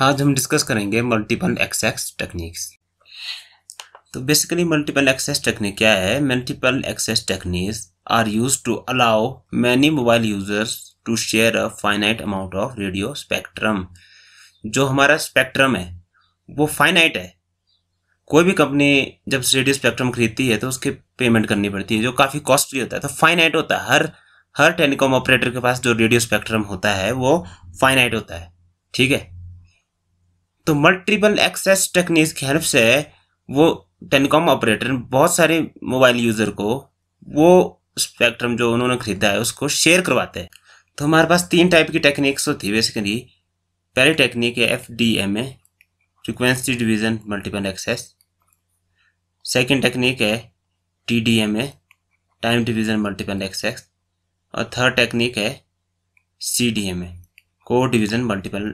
आज हम डिस्कस करेंगे मल्टीपल एक्सेस टेक्निक्स तो बेसिकली मल्टीपल एक्सेस टेक्निक क्या है multiple access techniques are used to allow many mobile users to share a finite amount of radio spectrum जो हमारा spectrum है वो फाइनाइट है कोई भी कंपनी जब रेडियो स्पेक्ट्रम खरीदती है तो उसके पेमेंट करनी पड़ती है जो काफ़ी कॉस्टली होता है तो फाइनाइट होता है हर हर टेलीकॉम ऑपरेटर के पास जो रेडियो स्पेक्ट्रम होता है वो फाइनाइट होता है ठीक है तो मल्टीपल एक्सेस टेक्निक की हेल्प से वो टेलीकॉम ऑपरेटर बहुत सारे मोबाइल यूज़र को वो स्पेक्ट्रम जो उन्होंने खरीदा है उसको शेयर करवाते हैं तो हमारे पास तीन टाइप की टेक्निक्स होती है बेसिकली पहली टेक्निक है F D M A frequency division multiple access second technique है T D M A time division multiple access और थर्ड टेक्निक है C D M A code division multiple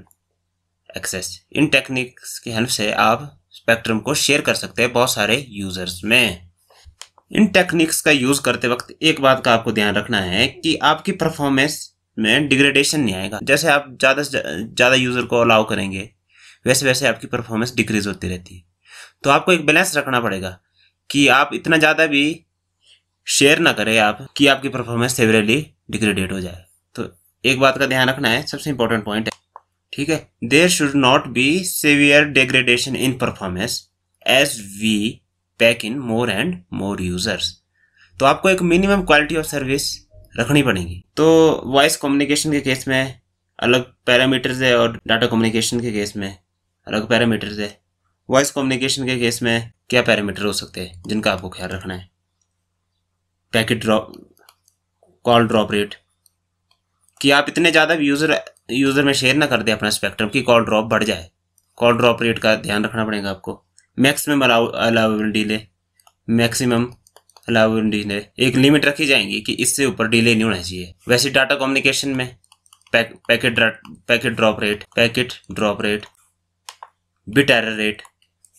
access इन techniques की help से आप spectrum को share कर सकते हैं बहुत सारे यूजर्स में इन टेक्निक्स का यूज़ करते वक्त एक बात का आपको ध्यान रखना है कि आपकी परफॉर्मेंस में डिग्रेडेशन नहीं आएगा जैसे आप ज़्यादा से ज़्यादा यूज़र को अलाउ करेंगे वैसे वैसे आपकी परफॉर्मेंस डिक्रीज होती रहती है तो आपको एक बैलेंस रखना पड़ेगा कि आप इतना ज़्यादा भी शेयर ना करें आप कि आपकी परफॉर्मेंस सेवरेली डिग्रेडेड हो जाए तो एक बात का ध्यान रखना है सबसे इंपॉर्टेंट पॉइंट है ठीक है there should not be severe degradation in performance as we pack in more and more users तो आपको एक मिनिमम क्वालिटी ऑफ सर्विस रखनी पड़ेगी तो वॉइस कम्युनिकेशन के केस में अलग पैरामीटर्स है और डाटा कम्युनिकेशन के केस में अलग पैरामीटर्स है वॉइस कम्युनिकेशन के केस में क्या पैरामीटर हो सकते हैं जिनका आपको ख्याल रखना है packet drop call drop rate कि आप इतने ज़्यादा यूज़र यूज़र में शेयर ना कर दें अपना स्पेक्ट्रम कि कॉल ड्रॉप बढ़ जाए कॉल ड्रॉप रेट का ध्यान रखना पड़ेगा आपको maximum allowable delay maximum allowable delay एक लिमिट रखी जाएंगी कि इससे ऊपर डीले नहीं होना चाहिए वैसे डाटा कम्युनिकेशन में pack, packet packet drop rate packet drop rate bit error rate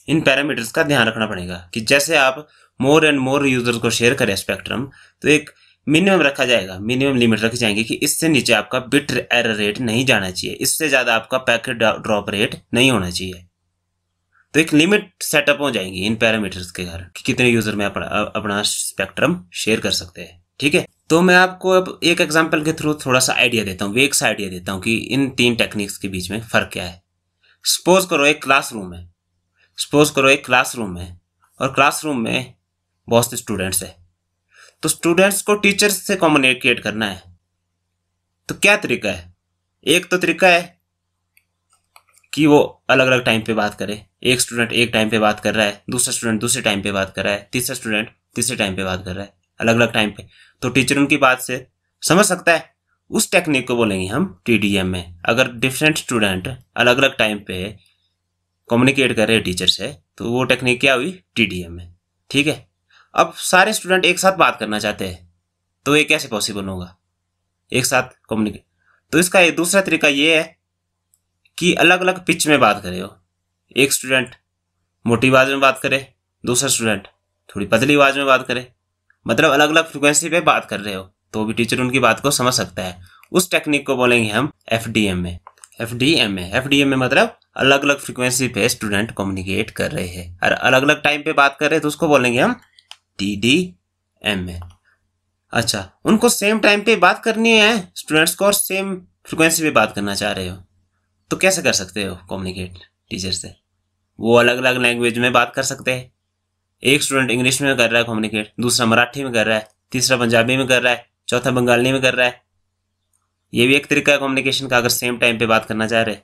इन पैरामीटर्स का ध्यान रखना पड़ेगा कि जैसे आप मोर एंड मोर यूजर्स को शेयर करें स्पेक्ट्रम तो एक मिनिमम रखा जाएगा मिनिमम लिमिट रखी जाएंगे कि इससे नीचे आपका बिट एरर रेट नहीं जाना चाहिए इससे ज़्यादा आपका पैकेट ड्रॉप रेट नहीं होना चाहिए तो एक लिमिट सेटअप हो जाएंगी इन पैरामीटर्स के कारण कि कितने यूजर में अपना अपना स्पेक्ट्रम शेयर कर सकते हैं ठीक है तो मैं आपको अब एक एग्जाम्पल के थ्रू थोड़ा सा आइडिया देता हूँ वेग सा आइडिया देता हूँ कि इन तीन टेक्निक्स के बीच में फ़र्क क्या है सपोज करो एक क्लासरूम है सपोज करो एक क्लासरूम है और क्लासरूम में बहुत से स्टूडेंट्स हैं तो स्टूडेंट्स को टीचर्स से कम्युनिकेट करना है तो क्या तरीका है एक तो तरीका है कि वो अलग अलग टाइम पे बात करे एक स्टूडेंट एक टाइम पे बात कर रहा है दूसरा स्टूडेंट दूसरे टाइम पे बात कर रहा है तीसरा स्टूडेंट तीसरे टाइम पे बात कर रहा है अलग अलग टाइम पे तो टीचर उनकी बात से समझ सकता है उस टेक्निक को बोलेंगे हम टी में अगर डिफरेंट स्टूडेंट अलग अलग टाइम पे कम्युनिकेट कर रहे हैं टीचर से तो वो टेक्निक क्या हुई टी में ठीक है अब सारे स्टूडेंट एक साथ बात करना चाहते हैं तो ये कैसे पॉसिबल होगा एक साथ कम्युनिकेट तो इसका एक दूसरा तरीका ये है कि अलग अलग पिच में बात करे हो एक स्टूडेंट मोटी आवाज में बात करे दूसरा स्टूडेंट थोड़ी पतली आवाज में बात करे मतलब अलग अलग फ्रिक्वेंसी पे बात कर रहे हो तो भी टीचर उनकी बात को समझ सकता है उस टेक्निक को बोलेंगे हम एफ डी एम में एफ डी एम में एफ डी एम में मतलब अलग अलग फ्रिक्वेंसी पे स्टूडेंट कम्युनिकेट कर रहे हैं और अलग अलग टाइम पे बात कर रहे हैं तो उसको बोलेंगे हम टी डी एम ए अच्छा उनको सेम टाइम पे बात करनी है स्टूडेंट्स को और सेम फ्रिक्वेंसी पे बात करना चाह रहे हो तो कैसे कर सकते हो कम्युनिकेट टीचर से वो अलग अलग लैंग्वेज में बात कर सकते हैं एक स्टूडेंट इंग्लिश में कर रहा है कम्युनिकेट दूसरा मराठी में कर रहा है तीसरा पंजाबी में कर रहा है चौथा बंगाली में कर रहा है ये भी एक तरीका है कम्युनिकेशन का अगर सेम टाइम पे बात करना चाह रहे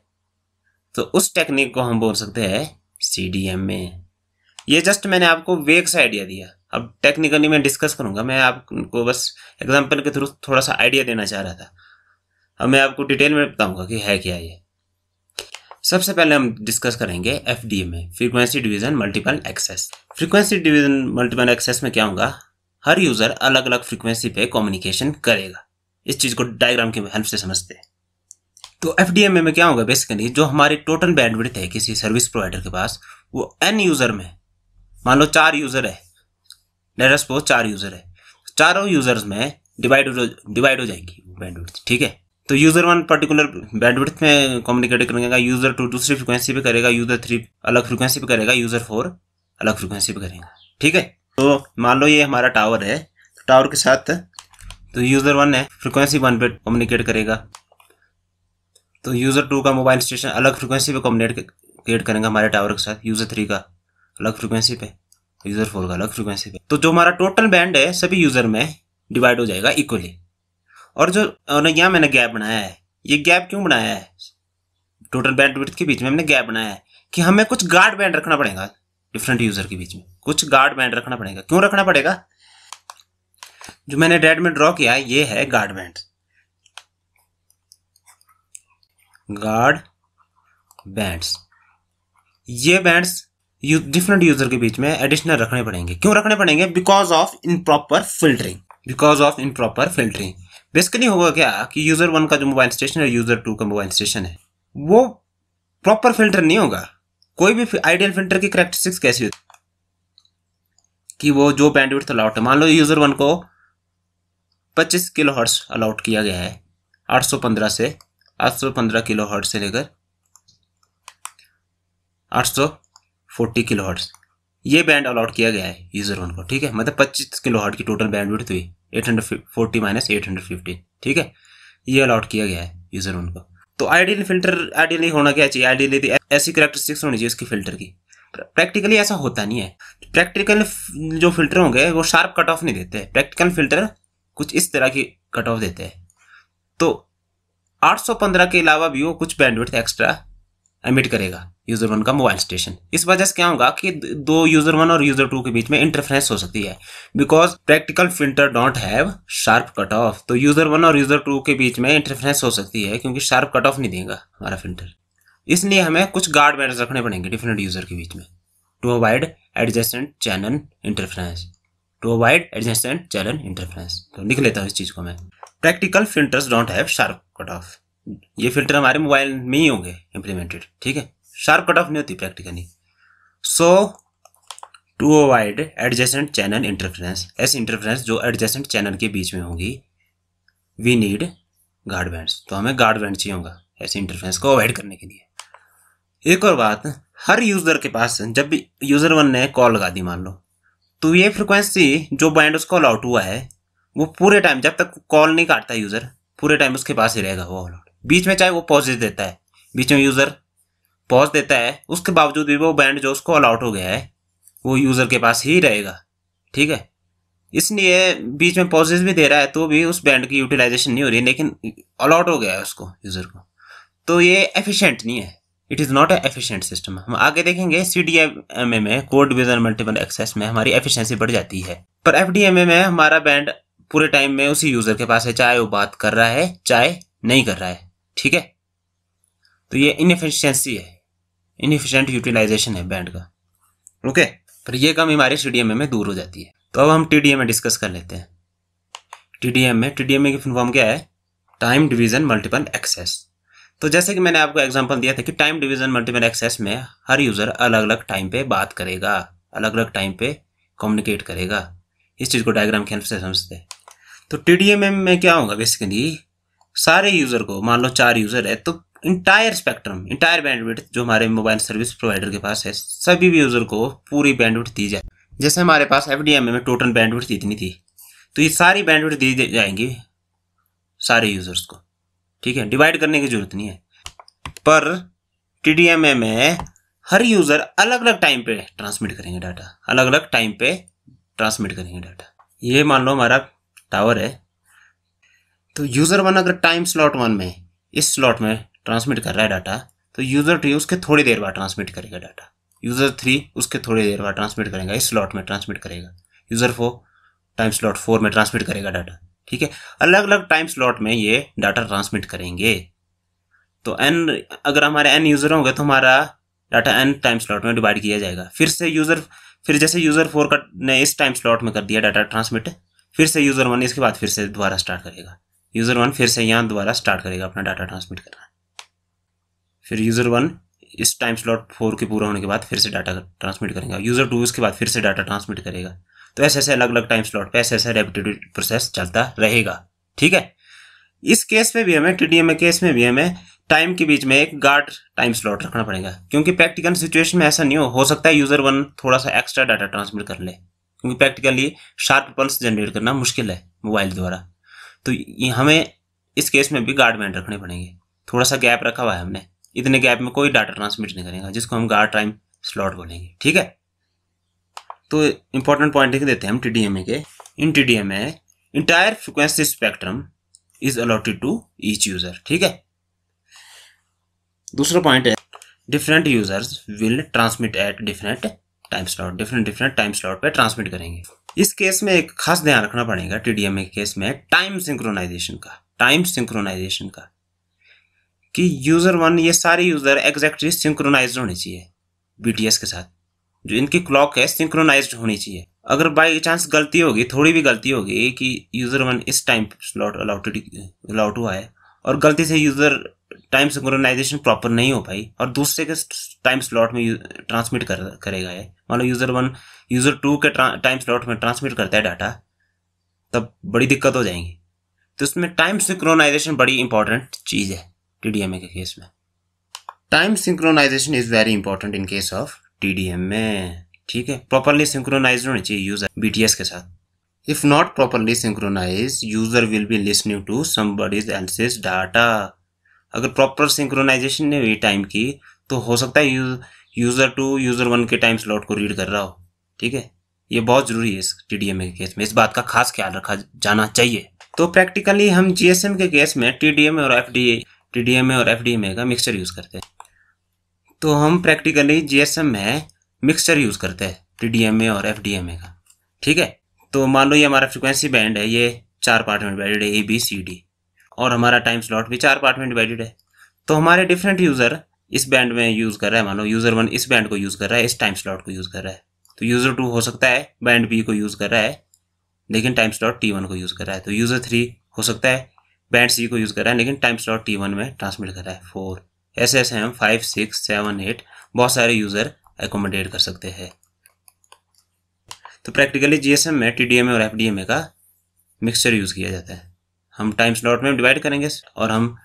तो उस टेक्निक को हम बोल सकते हैं सी डी एम ए ये जस्ट मैंने आपको वेग से आइडिया दिया अब टेक्निकली मैं डिस्कस करूंगा मैं आपको बस एग्जाम्पल के थ्रू थोड़ा सा आइडिया देना चाह रहा था अब मैं आपको डिटेल में बताऊंगा कि है क्या ये सबसे पहले हम डिस्कस करेंगे एफ में frequency division multiple access frequency division multiple access में क्या होगा हर यूज़र अलग अलग फ्रीक्वेंसी पे कम्युनिकेशन करेगा इस चीज़ को डायग्राम की हेल्प से समझते हैं तो एफ में क्या होगा बेसिकली जो हमारी टोटल बैंडविड्थ है किसी सर्विस प्रोवाइडर के पास वो एन यूज़र में मान लो चार यूज़र है लेटर सपोज चार यूजर है चारों यूजर्स में डिवाइड डिवाइड हो जाएगी बैंडविड्थ ठीक है तो यूजर वन पर्टिकुलर बैंडविड्थ में कम्युनिकेट करेगा यूजर टू दूसरी फ्रिक्वेंसी पे करेगा यूजर थ्री अलग फ्रिक्वेंसी पे करेगा यूजर फोर अलग फ्रिक्वेंसी पे करेगा ठीक है तो मान लो ये हमारा टावर है तो टावर के साथ तो यूजर वन है फ्रिक्वेंसी वन पे कम्युनिकेट करेगा तो यूजर टू का मोबाइल स्टेशन अलग फ्रिक्वेंसी पे कम्युनिकेट करेगा हमारे टावर के साथ यूजर थ्री का अलग फ्रिक्वेंसी पे यूजर फोर का अलग फ्रिक्वेंसी पे तो जो हमारा टोटल बैंड है सभी यूजर में डिवाइड हो जाएगा इक्वली और जो यहाँ मैंने गैप बनाया है ये गैप क्यों बनाया है टोटल बैंड के बीच में हमने गैप बनाया है कि हमें कुछ गार्ड बैंड रखना पड़ेगा डिफरेंट यूजर के बीच में कुछ गार्ड बैंड रखना पड़ेगा क्यों रखना पड़ेगा जो मैंने डेड में ड्रॉ किया ये है गार्ड बैंड गार्ड बैंड्स ये बैंड्स डिफरेंट यूजर के बीच में एडिशनल रखने पड़ेंगे क्यों रखने पड़ेंगे because of improper filtering because of improper filtering basically होगा क्या कि यूजर वन का जो मोबाइल स्टेशन है यूजर टू का मोबाइल स्टेशन है वो प्रॉपर फिल्टर नहीं होगा कोई भी आइडियल फिल्टर की करेक्टरिस्टिक्स कैसी होती कि वो जो बैंडविड्थ अलाउट है मान लो यूजर वन को 25 किलो हर्ट्स अलाउट किया गया है 815 से 815 किलो हर्ट्स से लेकर 800 फोर्टी किलो हर्ट्स ये बैंड अलॉट किया गया है यूजर वन को ठीक है मतलब पच्चीस किलो हर्ट की टोटल बैंड विड्थ हुई eight hundred forty minus eight hundred fifty ठीक है ये अलॉट किया गया है यूजर वन को तो आइडियल फिल्टर नहीं होना क्या चाहिए आइडियली तो ऐसी करेक्टरिस्टिक्स होनी चाहिए उसकी फिल्टर की प्रैक्टिकली ऐसा होता नहीं है प्रैक्टिकल जो फिल्टर होंगे वो शार्प कट ऑफ नहीं देते हैं प्रैक्टिकल फिल्टर कुछ इस तरह की कट ऑफ देते हैं तो 815 के अलावा भी वो कुछ बैंडविड्थ एक्स्ट्रा एमिट करेगा यूजर वन का मोबाइल स्टेशन इस वजह से क्या होगा कि दो यूजर वन और यूजर टू के बीच में इंटरफेरेंस हो सकती है because practical filter don't have sharp cut off तो यूजर वन और यूजर टू के बीच में इंटरफेरेंस हो सकती है क्योंकि शार्प कट ऑफ नहीं देगा हमारा फिल्टर इसलिए हमें कुछ गार्ड बैनर्स रखने पड़ेंगे डिफरेंट यूजर के बीच में to avoid adjacent channel interference to avoid adjacent channel interference तो लिख लेता हूँ इस चीज़ को मैं practical filters don't have sharp cut off ये फिल्टर हमारे मोबाइल में ही होंगे इम्प्लीमेंटेड ठीक है शार्प कट ऑफ नहीं होती practically so to avoid adjacent channel interference ऐसी इंटरफेरेंस जो एडजेसेंट चैनल के बीच में होगी वी नीड गार्ड बैंड्स तो हमें गार्ड बैंड चाहिए होगा ऐसे इंटरफेरेंस को अवॉइड करने के लिए एक और बात हर यूज़र के पास जब भी यूज़र वन ने कॉल लगा दी मान लो तो ये फ्रिक्वेंसी जो बैंड उसको अलाउट हुआ है वो पूरे टाइम जब तक कॉल नहीं काटता यूज़र पूरे टाइम उसके पास ही रहेगा वो अलाउट बीच में चाहे वो पॉज देता है बीच में यूज़र पॉज देता है उसके बावजूद भी वो बैंड जो उसको अलाउट हो गया है वो यूज़र के पास ही रहेगा ठीक है इसलिए बीच में पॉजेज भी दे रहा है तो भी उस बैंड की यूटिलाइजेशन नहीं हो रही लेकिन अलाउट हो गया है उसको यूज़र को तो ये एफिशिएंट नहीं है it is not a efficient system हम आगे देखेंगे सी डी एम ए में कोड डिविजन मल्टीपल एक्सेस में हमारी एफिशिएंसी बढ़ जाती है पर एफ डी एम ए में हमारा बैंड पूरे टाइम में उसी यूज़र के पास है चाहे वो बात कर रहा है चाहे नहीं कर रहा है ठीक है तो ये इनफिशेंसी है इनफिशेंट यूटिलाइजेशन है बैंड का ओके पर ये कम हमारे टी में दूर हो जाती है तो अब हम टी में डिस्कस कर लेते हैं टी में टी में की फॉर्म क्या है टाइम डिवीजन मल्टीपल एक्सेस तो जैसे कि मैंने आपको एग्जांपल दिया था कि टाइम डिवीजन मल्टीपल एक्सेस में हर यूज़र अलग अलग टाइम पे बात करेगा अलग अलग टाइम पे कम्युनिकेट करेगा इस चीज़ को डायग्राम के हेल्प से समझते हैं तो टी में क्या होगा बेसिकली सारे यूज़र को मान लो चार यूज़र है तो इंटायर स्पेक्ट्रम इंटायर बैंडविड जो हमारे मोबाइल सर्विस प्रोवाइडर के पास है सभी भी यूज़र को पूरी बैंडविड दी जाए जैसे हमारे पास एफ डी एम में टोटल बैंडविड इतनी थी तो ये सारी बैंडविड दी जाएंगी सारे यूज़र्स को ठीक है डिवाइड करने की जरूरत नहीं है पर टी में हर यूज़र अलग अलग टाइम पे ट्रांसमिट करेंगे डाटा अलग अलग टाइम पे ट्रांसमिट करेंगे डाटा ये मान लो हमारा टावर है तो यूज़र वन अगर टाइम स्लॉट वन में इस स्लॉट में ट्रांसमिट कर रहा है डाटा तो यूज़र टू उसके थोड़ी देर बाद ट्रांसमिट करेगा डाटा यूज़र थ्री उसके थोड़ी देर बाद ट्रांसमिट करेगा इस स्लॉट में ट्रांसमिट करेगा user four time slot four में ट्रांसमिट करेगा डाटा ठीक है अलग अलग टाइम स्लॉट में ये डाटा ट्रांसमिट करेंगे तो एन अगर हमारे एन यूज़र होंगे तो हमारा डाटा एन टाइम स्लॉट में डिवाइड किया जाएगा फिर से यूज़र फिर जैसे यूज़र फोर का ने इस टाइम स्लॉट में कर दिया डाटा ट्रांसमिट फिर से यूज़र वन इसके बाद फिर से दोबारा स्टार्ट करेगा यूज़र वन फिर से यहाँ दोबारा स्टार्ट करेगा अपना डाटा ट्रांसमिट करना फिर यूज़र वन इस टाइम स्लॉट फोर के पूरा होने के बाद फिर से डाटा ट्रांसमिट करेगा यूज़र टू इसके बाद फिर से डाटा ट्रांसमिट करेगा तो ऐसे ऐसे अलग अलग टाइम स्लॉट पर ऐसे ऐसे रेपिटेड प्रोसेस चलता रहेगा ठीक है इस केस में भी हमें टी केस में भी हमें टाइम के बीच में एक गार्ड टाइम स्लॉट रखना पड़ेगा क्योंकि प्रैक्टिकल सिचुएशन में ऐसा नहीं हो हो सकता है यूज़र वन थोड़ा सा एक्स्ट्रा डाटा ट्रांसमिट कर ले क्योंकि प्रैक्टिकली शार्प पल्स जनरेट करना मुश्किल है मोबाइल द्वारा तो ये हमें इस केस में भी गार्ड बैंड रखने पड़ेंगे थोड़ा सा गैप रखा हुआ है हमने इतने गैप में कोई डाटा ट्रांसमिट नहीं करेगा जिसको हम गार्ड टाइम स्लॉट बोलेंगे ठीक है तो इंपॉर्टेंट पॉइंट लिख देते हैं हम टी के in T D entire frequency spectrum is allotted to each user ठीक है दूसरा पॉइंट है different users will transmit at different time slot different different time slot पर ट्रांसमिट करेंगे इस केस में एक खास ध्यान रखना पड़ेगा टीडीएमए के केस में टाइम सिंक्रोनाइजेशन का टाइम सिंक्रोनाइजेशन का कि यूज़र वन ये सारे यूज़र एग्जैक्टली सिंक्रोनाइज होने चाहिए बीटीएस के साथ जो इनकी क्लॉक है सिंक्रोनाइज होनी चाहिए अगर बाई चांस गलती होगी थोड़ी भी गलती होगी कि यूज़र वन इस टाइम स्लॉट अलाउटेड अलाउट हुआ है और गलती से यूज़र टाइम सिंक्रोनाइजेशन प्रॉपर नहीं हो पाई और दूसरे के टाइम स्लॉट में ट्रांसमिट कर, करेगा ये मान लो यूज़र वन यूज़र टू के टाइम स्लॉट में ट्रांसमिट करता है डाटा तब बड़ी दिक्कत हो जाएंगी तो उसमें टाइम सिंक्रोनाइजेशन बड़ी इंपॉर्टेंट चीज़ है टी के केस में time synchronization is very important in case of T में ठीक है प्रॉपरली सिंक्रोनाइज होना चाहिए यूज़र बी के साथ if not properly synchronize user will be listening to somebody else's data अगर प्रॉपर सिंक्रोनाइजेशन नहीं हुई टाइम की तो हो सकता है use user two user one के टाइम स्लॉट को रीड कर रहा हो ठीक है ये बहुत ज़रूरी है इस टी के केस में इस बात का खास ख्याल रखा जाना चाहिए तो प्रैक्टिकली हम जी के केस में टी और एफ डी और एफ का मिक्सचर यूज़ करते हैं तो हम प्रैक्टिकली जी में मिक्सचर यूज़ करते हैं टी और एफ का ठीक है तो मान लो ये हमारा फ्रिक्वेंसी बैंड है ये चार पार्ट में बैंडेड ए बी सी डी और हमारा टाइम स्लॉट भी चार पार्ट में डिवाइडेड है तो हमारे डिफरेंट यूज़र इस बैंड में यूज़ कर रहा है मानो यूज़र वन इस बैंड को यूज़ कर रहा है इस टाइम स्लॉट को यूज़ कर रहा है तो यूज़र टू हो सकता है बैंड बी को यूज़ कर रहा है लेकिन टाइम स्लॉट टी वन को यूज़ कर रहा है तो यूज़र थ्री हो सकता है बैंड सी को यूज़ कर रहा है लेकिन टाइम स्लॉट टी वन में ट्रांसमिट कर रहा है फोर ऐसे ऐसे हम फाइव सिक्स सेवन एट बहुत सारे यूज़र एकोमोडेट कर सकते हैं तो प्रैक्टिकली जीएसएम में टीडीएमए और एफडीएमए का मिक्सचर यूज़ किया जाता है हम टाइम स्लॉट में डिवाइड करेंगे और हम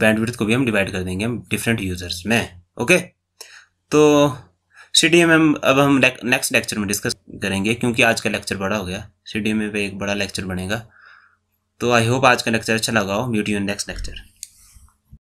बैंडविड्थ को भी हम डिवाइड कर देंगे हम डिफरेंट यूज़र्स में ओके तो सी डी एम अब हम नेक्स्ट लेक्चर में डिस्कस करेंगे क्योंकि आज का लेक्चर बड़ा हो गया सी डी एम पे एक बड़ा लेक्चर बनेगा तो आई होप आज का लेक्चर अच्छा लगा हो म्यूट यू नेक्स्ट लेक्चर